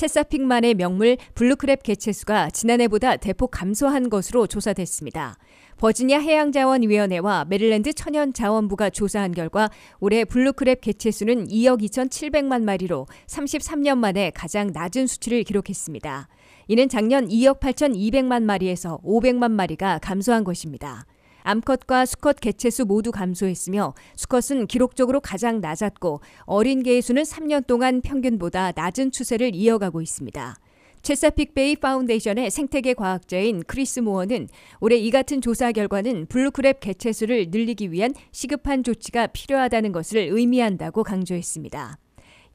채사픽만의 명물 블루크랩 개체수가 지난해보다 대폭 감소한 것으로 조사됐습니다. 버지니아 해양자원위원회와 메릴랜드 천연자원부가 조사한 결과 올해 블루크랩 개체수는 2억 2,700만 마리로 33년 만에 가장 낮은 수치를 기록했습니다. 이는 작년 2억 8,200만 마리에서 500만 마리가 감소한 것입니다. 암컷과 수컷 개체수 모두 감소했으며 수컷은 기록적으로 가장 낮았고 어린 개의 수는 3년 동안 평균보다 낮은 추세를 이어가고 있습니다. 체사픽 베이 파운데이션의 생태계 과학자인 크리스 모어는 올해 이 같은 조사 결과는 블루크랩 개체수를 늘리기 위한 시급한 조치가 필요하다는 것을 의미한다고 강조했습니다.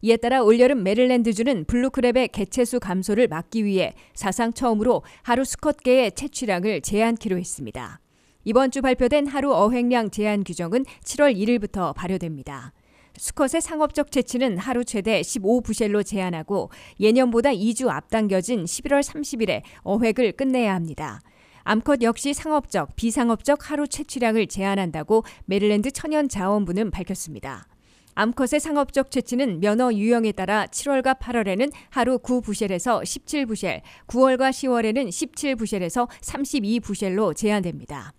이에 따라 올여름 메릴랜드주는 블루크랩의 개체수 감소를 막기 위해 사상 처음으로 하루 수컷개의 채취량을 제한키로 했습니다. 이번 주 발표된 하루 어획량 제한 규정은 7월 1일부터 발효됩니다. 수컷의 상업적 채취는 하루 최대 15부셀로 제한하고 예년보다 2주 앞당겨진 11월 30일에 어획을 끝내야 합니다. 암컷 역시 상업적, 비상업적 하루 채취량을 제한한다고 메릴랜드 천연자원부는 밝혔습니다. 암컷의 상업적 채취는 면허 유형에 따라 7월과 8월에는 하루 9부셀에서 17부셀, 9월과 10월에는 17부셀에서 32부셀로 제한됩니다.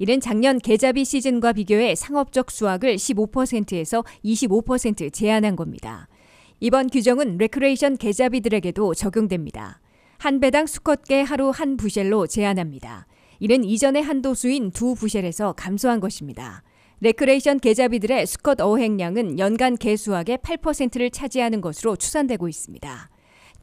이는 작년 개자비 시즌과 비교해 상업적 수확을 15%에서 25% 제한한 겁니다. 이번 규정은 레크레이션 개잡이들에게도 적용됩니다. 한 배당 수컷개 하루 한 부셀로 제한합니다. 이는 이전의 한도수인 두 부셀에서 감소한 것입니다. 레크레이션 개잡이들의 수컷 어획량은 연간 개수확의 8%를 차지하는 것으로 추산되고 있습니다.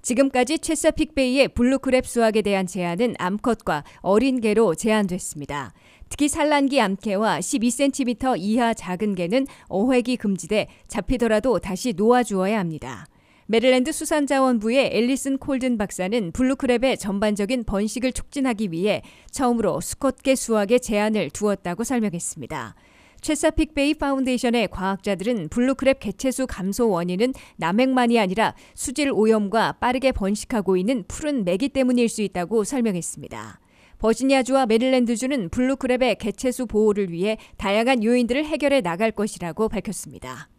지금까지 최사픽베이의 블루크랩 수확에 대한 제한은 암컷과 어린 개로 제한됐습니다. 특히 산란기 암개와 12cm 이하 작은 개는 어획이 금지돼 잡히더라도 다시 놓아주어야 합니다. 메릴랜드 수산자원부의 앨리슨 콜든 박사는 블루크랩의 전반적인 번식을 촉진하기 위해 처음으로 수컷개 수확에 제한을 두었다고 설명했습니다. 최사픽 베이 파운데이션의 과학자들은 블루크랩 개체수 감소 원인은 남획만이 아니라 수질 오염과 빠르게 번식하고 있는 푸른 메기 때문일 수 있다고 설명했습니다. 버지니아주와 메릴랜드주는 블루크랩의 개체수 보호를 위해 다양한 요인들을 해결해 나갈 것이라고 밝혔습니다.